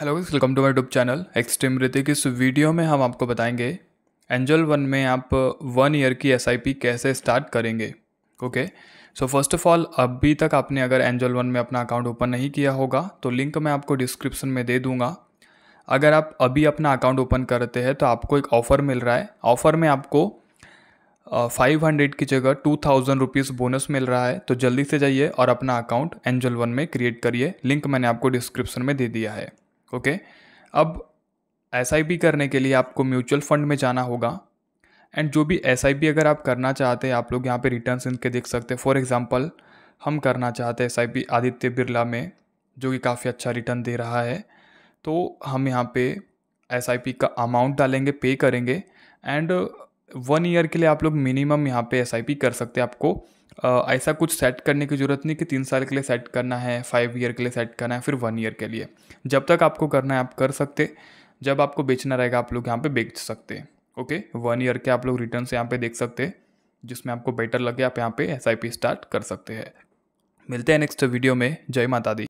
hello welcome to my YouTube channel extreme Hrithik इस video में हम आपको बताएंगे एंजल वन में आप वन uh, ईयर की एस कैसे स्टार्ट करेंगे okay so first of all अभी तक आपने अगर एंजल वन में अपना अकाउंट ओपन नहीं किया होगा तो लिंक मैं आपको डिस्क्रिप्शन में दे दूंगा अगर आप अभी अपना अकाउंट ओपन करते हैं तो आपको एक ऑफ़र मिल रहा है ऑफ़र में आपको फाइव uh, हंड्रेड की जगह टू थाउजेंड रुपीज़ बोनस मिल रहा है तो जल्दी से जाइए और अपना अकाउंट एंजल वन में क्रिएट करिए लिंक मैंने आपको डिस्क्रिप्शन में दे दिया है ओके अब एस करने के लिए आपको म्यूचुअल फंड में जाना होगा एंड जो भी एस अगर आप करना चाहते हैं आप लोग यहाँ पे रिटर्न इनके देख सकते हैं फॉर एग्जांपल हम करना चाहते हैं एस आदित्य बिरला में जो कि काफ़ी अच्छा रिटर्न दे रहा है तो हम यहाँ पे एस का अमाउंट डालेंगे पे करेंगे एंड वन ईयर के लिए आप लोग मिनिमम यहाँ पे एस कर सकते हैं आपको ऐसा कुछ सेट करने की ज़रूरत नहीं कि तीन साल के लिए सेट करना है फाइव ईयर के लिए सेट करना है फिर वन ईयर के लिए जब तक आपको करना है आप कर सकते जब आपको बेचना रहेगा आप लोग यहाँ पे बेच सकते हैं ओके वन ईयर के आप लोग रिटर्न यहाँ पे देख सकते हैं जिसमें आपको बेटर लगे आप यहाँ पे एस स्टार्ट कर सकते हैं मिलते हैं नेक्स्ट वीडियो में जय माता दी